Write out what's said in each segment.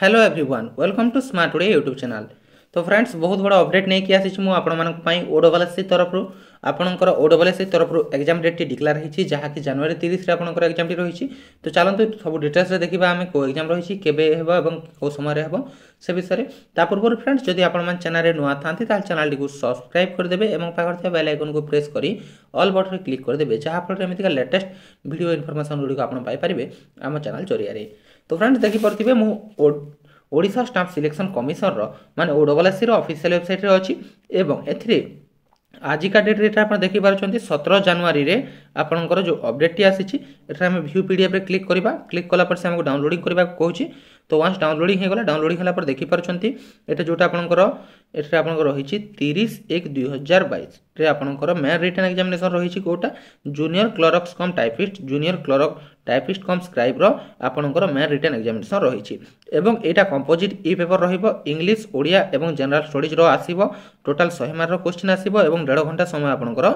hello everyone welcome to Smart Today YouTube channel তো friends ବହୁତ ବଡ଼ ଅପଡ଼େଟ୍ ନେଇକି ଆସିଛି ମୁଁ ଆପଣମାନଙ୍କ ପାଇଁ ଓ ଡବଲ୍ ଏସ୍ ସି ତରଫରୁ ଆପଣଙ୍କର ଓ ଡବଲ୍ ଏସ୍ ସି ତରଫରୁ ଏକ୍ଜାମ୍ ଡେଟ୍ଟି ଡିକ୍ଲାର ହୋଇଛି ଯାହାକି ଜାନୁଆରୀ ତିରିଶରେ ଆପଣଙ୍କର ଏକ୍ଜାମ୍ଟି ରହିଛି ତ ଚାଲନ୍ତୁ ସବୁ ଡିଟେଲ୍ସରେ ଦେଖିବା ଆମେ କେଉଁ ଏକ୍ଜାମ୍ ରହିଛି କେବେ ହେବ ଏବଂ କେଉଁ ସମୟରେ ହେବ ସେ ବିଷୟରେ ତା ପୂର୍ବରୁ ଫ୍ରେଣ୍ଡସ୍ ଯଦି ଆପଣମାନେ ଚ୍ୟାନେଲ୍ରେ ନୂଆ ଥାନ୍ତି ତାହେଲେ ଚ୍ୟାନେଲ୍ଟିକୁ ସବସ୍କ୍ରାଇବ୍ କରିଦେବେ ଏବଂ ପାଖରେ ଥିବା ବେଲ୍ ଆଇକନ୍କୁ ପ୍ରେସ୍ କରି ଅଲ୍ ବଟନ୍ରେ କ୍ଲିକ୍ କରିଦେବେ ଯାହାଫଳରେ ଏମିତିକା ଲେଟେଷ୍ଟ ଭିଡ଼ିଓ ଇନଫର୍ମେସନ୍ ଗୁଡ଼ିକ ଆପଣ ପାଇପାରିବେ ଆମ ଚ୍ୟାନେଲ୍ ଜରିଆରେ ତ ଫ୍ରେଣ୍ଡସ୍ ଦେଖିପାରୁଥିବେ ମୁଁ ଓଡ଼ିଶା ଷ୍ଟାମ୍ପ ସିଲେକ୍ସନ୍ କମିଶନର ମାନେ ଡବଲ୍ଏସ୍ସିର ଅଫିସିଆଲ୍ ୱେବସାଇଟ୍ରେ ଅଛି ଏବଂ ଏଥିରେ ଆଜିକା ଡେଟ୍ରେ ଏଠାରେ ଆପଣ ଦେଖିପାରୁଛନ୍ତି ସତର ଜାନୁଆରୀରେ ଆପଣଙ୍କର ଯେଉଁ ଅପଡ଼େଟ୍ଟି ଆସିଛି ଏଠାରେ ଆମେ ଭ୍ୟୁ ପିଡ଼ିଏଫ୍ରେ କ୍ଲିକ୍ କରିବା କ୍ଲିକ୍ କଲା ପରେ ସେ ଆମକୁ ଡାଉନଲୋଡ଼ିଂ କରିବାକୁ କହୁଛି তো ୱାନ୍ସ ଡାଉନଲୋଡ଼ିଂ ହେଇଗଲା ଡାଉନଲୋଡ଼ିଂ ହେଲା ପରେ ଦେଖିପାରୁଛନ୍ତି ଏଠି ଯେଉଁଟା ଆପଣଙ୍କର ଏଠାରେ ଆପଣଙ୍କର ରହିଛି ତିରିଶ ଏକ ଦୁଇ ହଜାର ବାଇଶରେ ଆପଣଙ୍କର ମେନ୍ ରିଟର୍ନ ଏକ୍ଜାମିନେସନ୍ ରହିଛି କେଉଁଟା junior clerks cum typist junior clerk typist cum ସ୍କ୍ରାଇବ୍ର ଆପଣଙ୍କର ମେନ୍ ରିଟର୍ନ ଏକ୍ଜାମିନେସନ୍ ରହିଛି ଏବଂ ଏଇଟା କମ୍ପୋଜିଟ୍ ଇ ପେପର୍ ରହିବ ଇଂଲିଶ ଓଡ଼ିଆ ଏବଂ ଜେନେରାଲ ଷ୍ଟଡିଜ୍ର ଆସିବ ଟୋଟାଲ୍ ଶହେ ମାର୍କର କୋଶ୍ଚିନ୍ ଆସିବ ଏବଂ ଦେଢ଼ ଘଣ୍ଟା ସମୟ ଆପଣଙ୍କର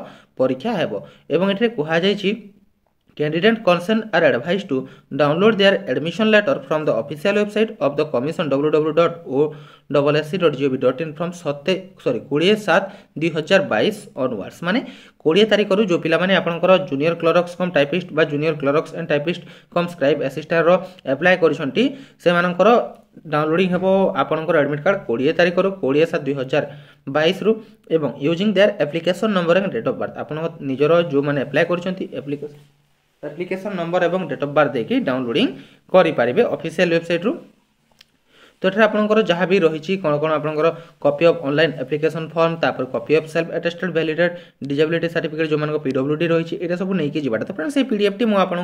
ପରୀକ୍ଷା ହେବ ଏବଂ ଏଠାରେ କୁହାଯାଇଛି Candidate concerned are advised to download their admission letter from the official website of the commission www.osc.gov.in from সতে সরি কোড়িয়ে সাত দুই হাজার বাইশ অনওয়ার্ডস মানে কোড়িয়ে তারিখর যে পিলামানে আপনার জুনিয়র ক্লরক্স কম টাইপিস্ট বা junior clerks and typist cum scribe আসিষ্টার আপ্লাই করছেন সেমানকর ডাউনলোডিং হব আপনার আডমিট কার্ড কোড়িয়ে তারিখর কোড়িয়ে সাত দুই হাজার বাইশরু এবং using their application number and date of birth আপনার নিজের যে আপ্লাই করছেন আপ্লিকেসন ଆପ୍ଲିକେସନ୍ ନମ୍ବର ଏବଂ ଡେଟ୍ ଅଫ୍ ବାର୍ଥ ଦେଇକି ଡାଉନଲୋଡ଼ିଂ କରିପାରିବେ ଅଫିସିଆଲ ୱେବସାଇଟ୍ରୁ তো এখানে আপনার যা বি রয়েছে কোণ কোণ আপনার copy of online application form তারপর copy of self attested validated disability certificate যে পিডব্লুডি রয়েছে এটা সব নিয়ে যাওয়াটা তো ফ্রেন্ড সেই পিডিএফটি মু আপনার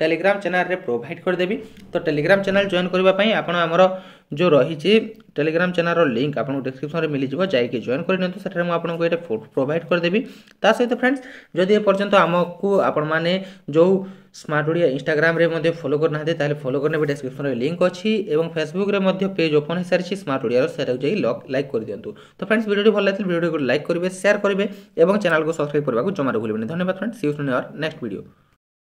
টেলিগ্রাম চ্যানেল প্রোভাইড করেদেবি তো টেলিগ্রাম চ্যানেল জয়েন করা আপনার আমার যে রয়েছে টেলিগ্রাম চ্যানেল লিঙ্ক আপনার ডিসক্রিপশন মিলিযোগ যাইকি জয়েন করে নিতে সেটা আপনার এটা প্রোভাইড করেদেবি তা সহ ফ্রেন্ডস যদি এপর্যন্ত আমি আপনার যে ସ୍ମାର୍ଟ ଓଡ଼ିଆ ଇନଷ୍ଟାଗ୍ରାମରେ ମଧ୍ୟ ଫଲୋ କରିନାହାନ୍ତି ତାହେଲେ ଫଲୋ କରିନେବେ ଡେସ୍କ୍ରିପସନ୍ରେ ଲିଙ୍କ୍ ଅଛି ଏବଂ ଫେସବୁକ୍ରେ ମଧ୍ୟ ପେଜ୍ ଓପନ୍ ହୋଇସାରିଛି ସ୍ମାର୍ଟ ଓଡ଼ିଆର ସେଟାକୁ ଯାଇ ଲାଇକ୍ କରିଦିଅନ୍ତୁ ତ ଫ୍ରେଣ୍ଡସ୍ ଭିଡ଼ିଓଟି ଭଲ ଲାଗିଥିଲେ ଭିଡ଼ିଓକୁ ଲାଇକ୍ କରିବେ ସେୟାର କରିବେ ଏବଂ ଚ୍ୟାନେଲକୁ ସବସ୍କ୍ରାଇବ୍ କରିବାକୁ ଜମାରୁ ଭୁଲିବେନି ଧନ୍ୟବାଦ ଫ୍ରେଣ୍ଡସ୍ ୟୁ ଶୁଣିବାର ନେକ୍ସଟ ଭିଡ଼ିଓ